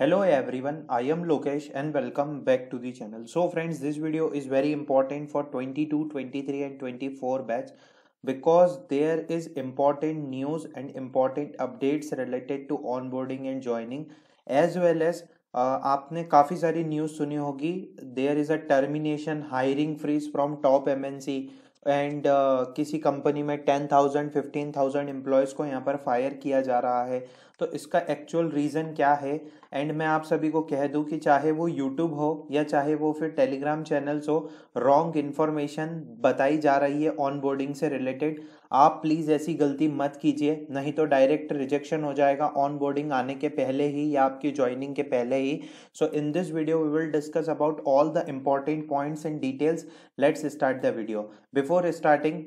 hello everyone i am lokesh and welcome back to the channel so friends this video is very important for 22 23 and 24 batch because there is important news and important updates related to onboarding and joining as well as uh, आपने काफ़ी सारी news सुनी होगी There is a termination hiring freeze from top MNC. And uh, किसी company में ten thousand fifteen thousand employees को यहाँ पर फायर किया जा रहा है तो इसका एक्चुअल रीज़न क्या है एंड मैं आप सभी को कह दूँ कि चाहे वो यूट्यूब हो या चाहे वो फिर टेलीग्राम चैनल्स हो रॉन्ग इन्फॉर्मेशन बताई जा रही है ऑन बोर्डिंग से रिलेटेड आप प्लीज़ ऐसी गलती मत कीजिए नहीं तो डायरेक्ट रिजेक्शन हो जाएगा ऑन बोर्डिंग आने के पहले ही या आपकी ज्वाइनिंग के पहले ही so in this video we will discuss about all the important points and details let's start the video before starting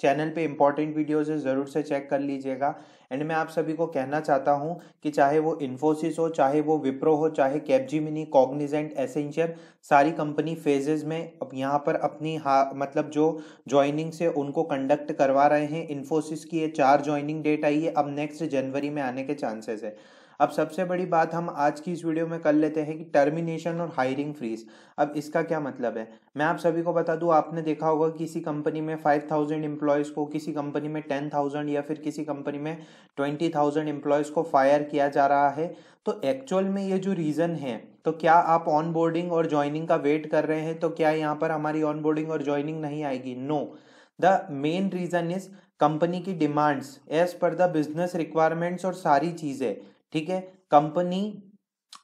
channel पे इंपॉर्टेंट वीडियोस है ज़रूर से चेक कर लीजिएगा एंड मैं आप सभी को कहना चाहता हूँ कि चाहे वो इन्फोसिस हो चाहे वो विप्रो हो चाहे कैपजी मिनी कॉग्निजेंट एसेंशियल सारी कंपनी फेजेज में अब यहाँ पर अपनी हा मतलब जो ज्वाइनिंग से उनको कंडक्ट करवा रहे हैं इन्फोसिस की ये चार ज्वाइनिंग डेट आई है अब नेक्स्ट जनवरी में आने के चांसेस है अब सबसे बड़ी बात हम आज की इस वीडियो में कर लेते हैं कि टर्मिनेशन और हायरिंग फ्रीज अब इसका क्या मतलब है मैं आप सभी को बता दूं आपने देखा होगा किसी कंपनी में फाइव थाउजेंड एम्प्लॉयज़ को किसी कंपनी में टेन थाउजेंड या फिर किसी कंपनी में ट्वेंटी थाउजेंड एम्प्लॉयज़ को फायर किया जा रहा है तो एक्चुअल में ये जो रीज़न है तो क्या आप ऑन बोर्डिंग और ज्वाइनिंग का वेट कर रहे हैं तो क्या यहाँ पर हमारी ऑन बोर्डिंग और ज्वाइनिंग नहीं आएगी no the main reason is company की demands as per the business requirements और सारी चीज़ें ठीक है कंपनी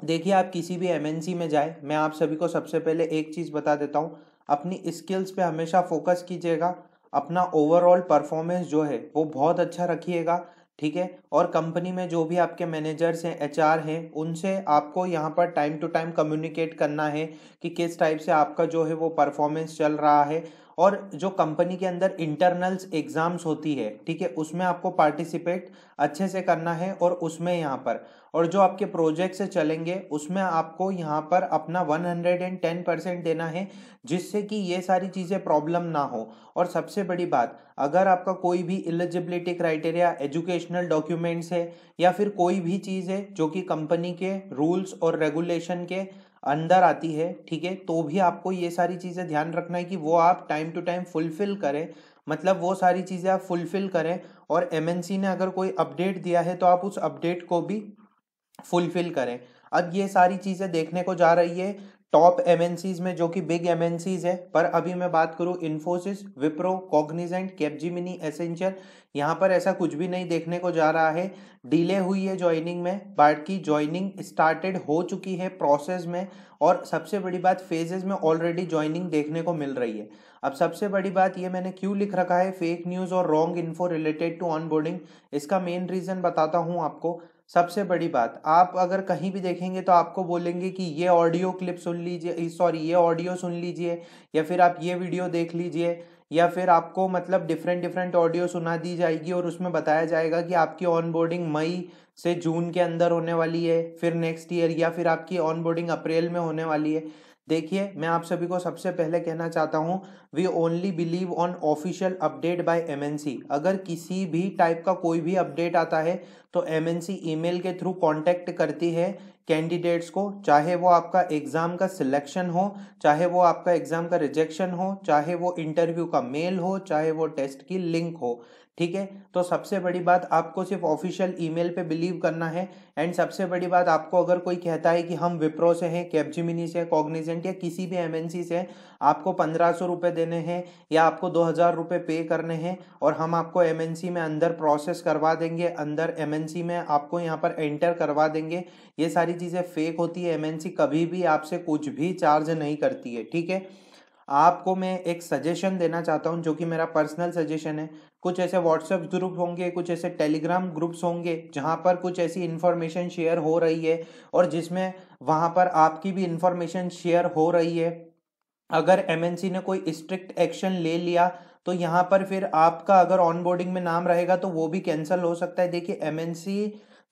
देखिए आप किसी भी एमएनसी में जाए मैं आप सभी को सबसे पहले एक चीज़ बता देता हूँ अपनी स्किल्स पे हमेशा फोकस कीजिएगा अपना ओवरऑल परफॉर्मेंस जो है वो बहुत अच्छा रखिएगा ठीक है और कंपनी में जो भी आपके मैनेजर्स हैं एचआर हैं उनसे आपको यहाँ पर टाइम टू टाइम कम्युनिकेट करना है कि किस टाइप से आपका जो है वो परफॉर्मेंस चल रहा है और जो कंपनी के अंदर इंटरनल्स एग्जाम्स होती है ठीक है उसमें आपको पार्टिसिपेट अच्छे से करना है और उसमें यहाँ पर और जो आपके प्रोजेक्ट से चलेंगे उसमें आपको यहाँ पर अपना 110 परसेंट देना है जिससे कि ये सारी चीज़ें प्रॉब्लम ना हो और सबसे बड़ी बात अगर आपका कोई भी एलिजिबिलिटी क्राइटेरिया एजुकेशनल डॉक्यूमेंट्स है या फिर कोई भी चीज़ है जो कि कंपनी के रूल्स और रेगुलेशन के अंदर आती है ठीक है तो भी आपको ये सारी चीज़ें ध्यान रखना है कि वो आप टाइम टू टाइम फुलफिल करें मतलब वो सारी चीज़ें आप फुलफिल करें और एम ने अगर कोई अपडेट दिया है तो आप उस अपडेट को भी फुलफिल करें अब ये सारी चीज़ें देखने को जा रही है टॉप एमएनसीज में जो कि बिग एमएनसीज है पर अभी मैं बात करूँ इन्फोसिस विप्रो कॉग्निजेंट मिनी एसेंशियल यहाँ पर ऐसा कुछ भी नहीं देखने को जा रहा है डिले हुई है ज्वाइनिंग में की ज्वाइनिंग स्टार्टेड हो चुकी है प्रोसेस में और सबसे बड़ी बात फेजेस में ऑलरेडी ज्वाइनिंग देखने को मिल रही है अब सबसे बड़ी बात ये मैंने क्यों लिख रखा है फेक न्यूज़ और wrong info related to onboarding इसका मेन रीज़न बताता हूँ आपको सबसे बड़ी बात आप अगर कहीं भी देखेंगे तो आपको बोलेंगे कि ये ऑडियो क्लिप सुन लीजिए सॉरी ये ऑडियो सुन लीजिए या फिर आप ये वीडियो देख लीजिए या फिर आपको मतलब डिफरेंट डिफरेंट ऑडियो सुना दी जाएगी और उसमें बताया जाएगा कि आपकी ऑन बोर्डिंग मई से जून के अंदर होने वाली है फिर नेक्स्ट ईयर या फिर आपकी ऑन बोर्डिंग अप्रैल में होने वाली है देखिए मैं आप सभी को सबसे पहले कहना चाहता हूँ we only believe on official update by MNC अगर किसी भी टाइप का कोई भी अपडेट आता है तो एमएनसी ईमेल के थ्रू कांटेक्ट करती है कैंडिडेट्स को चाहे वो आपका एग्ज़ाम का सिलेक्शन हो चाहे वो आपका एग्ज़ाम का रिजेक्शन हो चाहे वो इंटरव्यू का मेल हो चाहे वो टेस्ट की लिंक हो ठीक है तो सबसे बड़ी बात आपको सिर्फ ऑफिशियल ईमेल पे बिलीव करना है एंड सबसे बड़ी बात आपको अगर कोई कहता है कि हम विप्रो से हैं कैपजिमिनी से कॉग्निजेंट या किसी भी एमएनसी से आपको पंद्रह सौ रुपये देने हैं या आपको दो हज़ार रुपये पे करने हैं और हम आपको एमएनसी में अंदर प्रोसेस करवा देंगे अंदर एम में आपको यहाँ पर एंटर करवा देंगे ये सारी चीज़ें फेक होती है एम कभी भी आपसे कुछ भी चार्ज नहीं करती है ठीक है आपको मैं एक सजेशन देना चाहता हूँ जो कि मेरा पर्सनल सजेशन है कुछ ऐसे व्हाट्सएप ग्रुप होंगे कुछ ऐसे टेलीग्राम ग्रुप्स होंगे जहाँ पर कुछ ऐसी इन्फॉर्मेशन शेयर हो रही है और जिसमें वहाँ पर आपकी भी इन्फॉर्मेशन शेयर हो रही है अगर एम ने कोई स्ट्रिक्ट एक्शन ले लिया तो यहाँ पर फिर आपका अगर ऑनबोर्डिंग में नाम रहेगा तो वो भी कैंसिल हो सकता है देखिए एमएनसी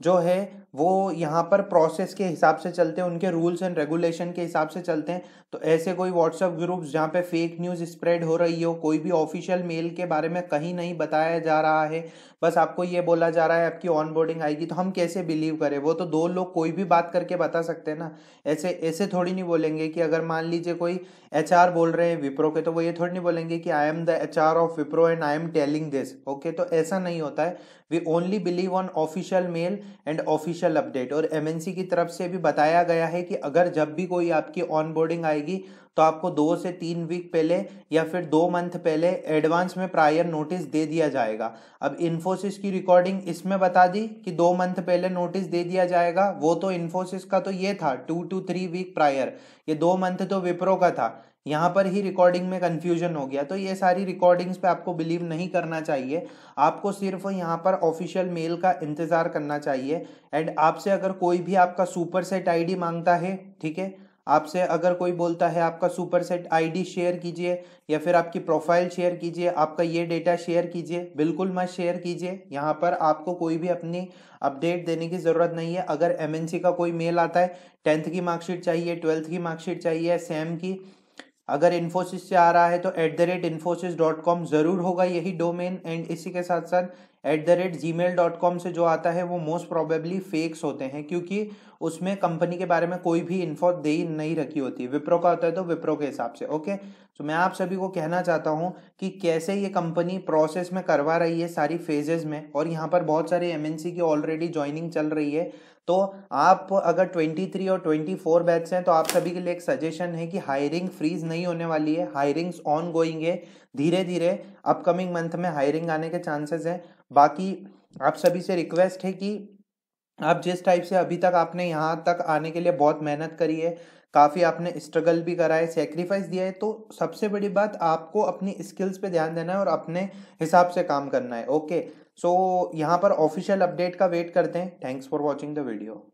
जो है वो यहाँ पर प्रोसेस के हिसाब से चलते हैं उनके रूल्स एंड रेगुलेशन के हिसाब से चलते हैं तो ऐसे कोई व्हाट्सएप ग्रुप्स जहाँ पे फेक न्यूज़ स्प्रेड हो रही हो कोई भी ऑफिशियल मेल के बारे में कहीं नहीं बताया जा रहा है बस आपको ये बोला जा रहा है आपकी ऑन बोर्डिंग आएगी तो हम कैसे बिलीव करें वो तो दो लोग कोई भी बात करके बता सकते हैं ना ऐसे ऐसे थोड़ी नहीं बोलेंगे कि अगर मान लीजिए कोई एच बोल रहे हैं विप्रो के तो वो ये थोड़ी नहीं बोलेंगे कि I am the H of Wipro and I am telling this okay तो ऐसा नहीं होता है we only believe on official mail and official update और एमएनसी की तरफ से भी बताया गया है कि अगर जब भी कोई आपकी ऑनबोर्डिंग आएगी तो आपको दो से तीन वीक पहले या फिर दो मंथ पहले एडवांस में प्रायर नोटिस दे दिया जाएगा अब इन्फोसिस की रिकॉर्डिंग इसमें बता दी कि दो मंथ पहले नोटिस दे दिया जाएगा वो तो इन्फोसिस का तो ये था two to three week prior ये दो मंथ तो विप्रो का था यहाँ पर ही रिकॉर्डिंग में कन्फ्यूजन हो गया तो ये सारी रिकॉर्डिंग्स पे आपको बिलीव नहीं करना चाहिए आपको सिर्फ यहाँ पर ऑफिशियल मेल का इंतज़ार करना चाहिए एंड आपसे अगर कोई भी आपका सुपर सेट आई मांगता है ठीक है आपसे अगर कोई बोलता है आपका सुपर सेट आई शेयर कीजिए या फिर आपकी प्रोफाइल शेयर कीजिए आपका ये डेटा शेयर कीजिए बिल्कुल मत शेयर कीजिए यहाँ पर आपको कोई भी अपनी अपडेट देने की ज़रूरत नहीं है अगर एमएनसी का कोई मेल आता है टेंथ की मार्कशीट चाहिए ट्वेल्थ की मार्कशीट चाहिए सेम की अगर इन्फोसिस से आ रहा है तो at the rate Infosys dot com ज़रूर होगा यही डोमेन एंड इसी के साथ साथ at the rate Gmail dot com से जो आता है वो मोस्ट प्रोबेबली फेक्स होते हैं क्योंकि उसमें कंपनी के बारे में कोई भी इन्फो दे नहीं रखी होती विप्रो का होता है तो विप्रो के हिसाब से ओके तो मैं आप सभी को कहना चाहता हूँ कि कैसे ये कंपनी प्रोसेस में करवा रही है सारी फेजेज में और यहाँ पर बहुत सारे एमएनसी की ऑलरेडी ज्वाइनिंग चल रही है तो आप अगर 23 और 24 बैच हैं तो आप सभी के लिए एक सजेशन है कि हायरिंग फ्रीज नहीं होने वाली है हायरिंग्स ऑन गोइंग है धीरे धीरे अपकमिंग मंथ में हायरिंग आने के चांसेस हैं बाकी आप सभी से रिक्वेस्ट है कि आप जिस टाइप से अभी तक आपने यहाँ तक आने के लिए बहुत मेहनत करी है काफ़ी आपने स्ट्रगल भी करा है सेक्रीफाइस दिया है तो सबसे बड़ी बात आपको अपनी स्किल्स पे ध्यान देना है और अपने हिसाब से काम करना है ओके सो so, यहाँ पर ऑफिशियल अपडेट का वेट करते हैं thanks for watching the video